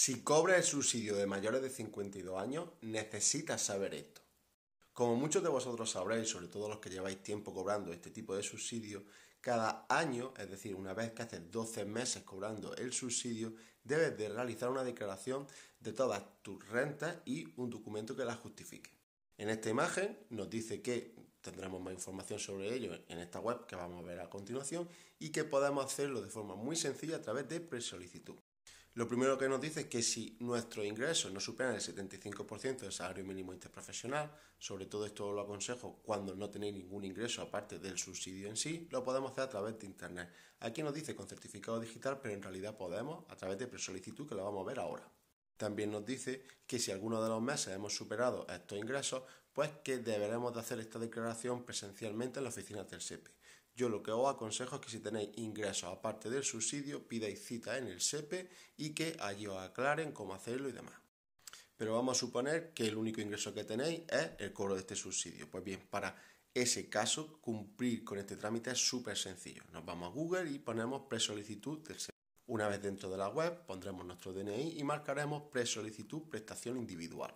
Si cobra el subsidio de mayores de 52 años, necesitas saber esto. Como muchos de vosotros sabréis, sobre todo los que lleváis tiempo cobrando este tipo de subsidio, cada año, es decir, una vez que haces 12 meses cobrando el subsidio, debes de realizar una declaración de todas tus rentas y un documento que las justifique. En esta imagen nos dice que tendremos más información sobre ello en esta web que vamos a ver a continuación y que podemos hacerlo de forma muy sencilla a través de presolicitud. Lo primero que nos dice es que si nuestro ingreso no supera el 75% del salario mínimo interprofesional, sobre todo esto lo aconsejo cuando no tenéis ningún ingreso aparte del subsidio en sí, lo podemos hacer a través de Internet. Aquí nos dice con certificado digital, pero en realidad podemos a través de presolicitud que lo vamos a ver ahora. También nos dice que si alguno de los meses hemos superado estos ingresos, pues que deberemos de hacer esta declaración presencialmente en la oficina del SEPE. Yo lo que os aconsejo es que si tenéis ingresos aparte del subsidio, pidáis cita en el SEPE y que allí os aclaren cómo hacerlo y demás. Pero vamos a suponer que el único ingreso que tenéis es el cobro de este subsidio. Pues bien, para ese caso, cumplir con este trámite es súper sencillo. Nos vamos a Google y ponemos presolicitud del SEPE. Una vez dentro de la web pondremos nuestro DNI y marcaremos solicitud prestación individual.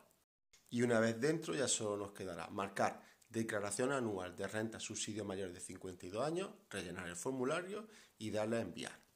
Y una vez dentro ya solo nos quedará marcar declaración anual de renta subsidio mayor de 52 años, rellenar el formulario y darle a enviar.